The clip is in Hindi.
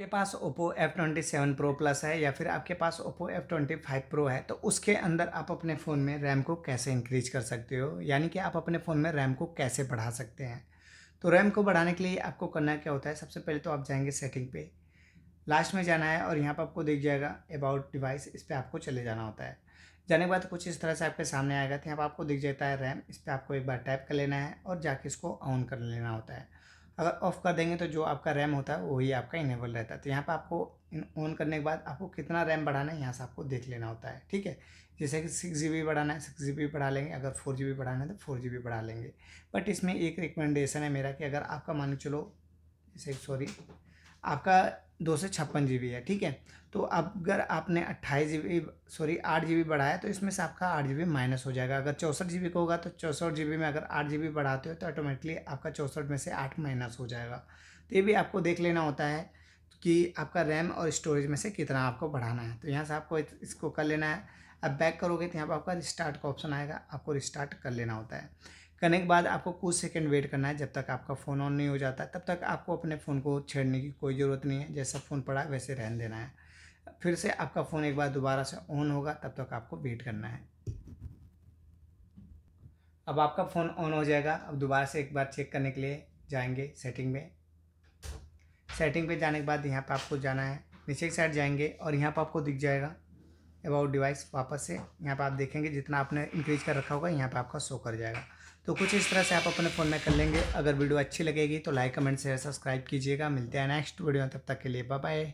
आपके पास Oppo F twenty seven pro plus है या फिर आपके पास Oppo F twenty five pro है तो उसके अंदर आप अपने फ़ोन में रैम को कैसे इंक्रीज कर सकते हो यानी कि आप अपने फ़ोन में रैम को कैसे बढ़ा सकते हैं तो रैम को बढ़ाने के लिए आपको करना क्या होता है सबसे पहले तो आप जाएंगे सेटिंग पे लास्ट में जाना है और यहाँ पर आपको दिख जाएगा अबाउट डिवाइस इस पर आपको चले जाना होता है जाने के बाद कुछ इस तरह से आपके सामने आएगा तो यहाँ पर आपको दिख जाता है रैम इस पर आपको एक बार टैप कर लेना है और जाके इसको ऑन कर लेना होता है अगर ऑफ़ कर देंगे तो जो आपका रैम होता है वही आपका इनेबल रहता है तो यहाँ पर आपको ऑन करने के बाद आपको कितना रैम बढ़ाना है यहाँ से आपको देख लेना होता है ठीक है जैसे कि सिक्स जी बढ़ाना है सिक्स जी बढ़ा लेंगे अगर फोर जी बढ़ाना है तो फोर जी बढ़ा लेंगे बट इसमें एक रिकमेंडेशन है मेरा कि अगर आपका मान चलो जैसे सॉरी आपका दो सौ छप्पन जी बी है ठीक है तो अब अगर आपने अट्ठाईस जी बी सॉरी आठ जी बी बढ़ाया तो इसमें से आपका आठ जी बी माइनस हो जाएगा अगर चौंसठ जी बी का होगा तो चौंसठ जी बी में अगर आठ जी बी बढ़ाते हो तो ऑटोमेटिकली आपका चौंसठ में से आठ माइनस हो जाएगा तो ये भी आपको देख लेना होता है कि आपका रैम और स्टोरेज में से कितना आपको बढ़ाना है तो यहाँ से आपको इसको कर लेना है अब बैक करोगे तो यहाँ पर आपका रिस्टार्ट का ऑप्शन आएगा आपको रिस्टार्ट कर लेना होता है करने के बाद आपको कुछ सेकंड वेट करना है जब तक आपका फ़ोन ऑन नहीं हो जाता तब तक आपको अपने फ़ोन को छेड़ने की कोई ज़रूरत नहीं है जैसा फ़ोन पड़ा वैसे रहने देना है फिर से आपका फ़ोन एक बार दोबारा से ऑन होगा तब तक आपको वेट करना है अब आपका फ़ोन ऑन हो जाएगा अब दोबारा से एक बार चेक करने के लिए जाएंगे सेटिंग में सेटिंग पे जाने के बाद यहाँ पर आपको जाना है नीचे की साइड जाएंगे और यहाँ पर आपको दिख जाएगा अबाउट डिवाइस वापस से यहाँ पर आप देखेंगे जितना आपने इंक्रीज कर रखा होगा यहाँ पर आपका शो कर जाएगा तो कुछ इस तरह से आप अपने फ़ोन में कर लेंगे अगर वीडियो अच्छी लगेगी तो लाइक कमेंट शेयर सब्सक्राइब कीजिएगा मिलते हैं नेक्स्ट वीडियो तब तक के लिए बाय